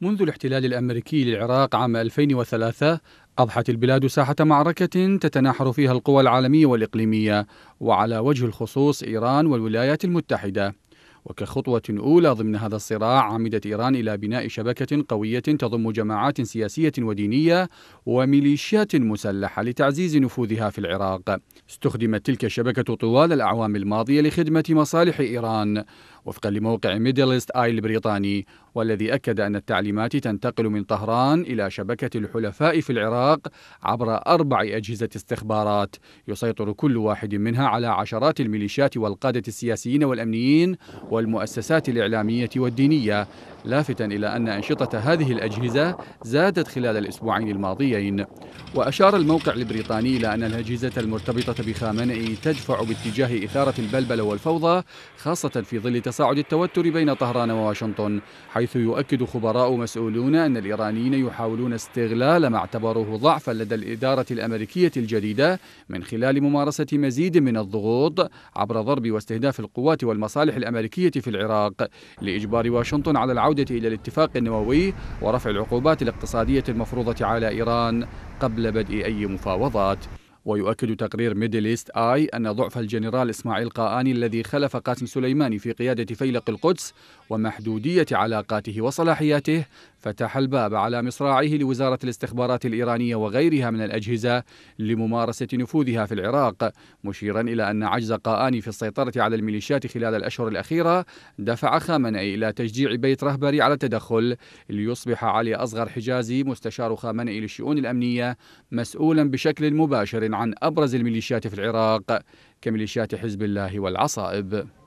منذ الاحتلال الأمريكي للعراق عام 2003 أضحت البلاد ساحة معركة تتناحر فيها القوى العالمية والإقليمية وعلى وجه الخصوص إيران والولايات المتحدة وكخطوة أولى ضمن هذا الصراع عمدت إيران إلى بناء شبكة قوية تضم جماعات سياسية ودينية وميليشيات مسلحة لتعزيز نفوذها في العراق. استخدمت تلك الشبكة طوال الأعوام الماضية لخدمة مصالح إيران وفقا لموقع ميدلست آي البريطاني والذي أكد أن التعليمات تنتقل من طهران إلى شبكة الحلفاء في العراق عبر أربع أجهزة استخبارات يسيطر كل واحد منها على عشرات الميليشيات والقادة السياسيين والأمنيين والمؤسسات الإعلامية والدينية لافتا إلى أن أنشطة هذه الأجهزة زادت خلال الأسبوعين الماضيين وأشار الموقع البريطاني إلى أن الأجهزة المرتبطة بخامنئي تدفع باتجاه إثارة البلبلة والفوضى خاصة في ظل تصاعد التوتر بين طهران وواشنطن حيث حيث يؤكد خبراء مسؤولون أن الإيرانيين يحاولون استغلال ما اعتبروه ضعفا لدى الإدارة الأمريكية الجديدة من خلال ممارسة مزيد من الضغوط عبر ضرب واستهداف القوات والمصالح الأمريكية في العراق لإجبار واشنطن على العودة إلى الاتفاق النووي ورفع العقوبات الاقتصادية المفروضة على إيران قبل بدء أي مفاوضات ويؤكد تقرير ميدل ايست اي أن ضعف الجنرال إسماعيل قاآني الذي خلف قاسم سليماني في قيادة فيلق القدس ومحدودية علاقاته وصلاحياته فتح الباب على مصراعيه لوزارة الاستخبارات الإيرانية وغيرها من الأجهزة لممارسة نفوذها في العراق مشيرا إلى أن عجز قاآني في السيطرة على الميليشيات خلال الأشهر الأخيرة دفع خامنئي إلى تشجيع بيت رهبري على التدخل ليصبح علي أصغر حجازي مستشار خامنئي للشؤون الأمنية مسؤولا بشكل مباشر عن أبرز الميليشيات في العراق كميليشيات حزب الله والعصائب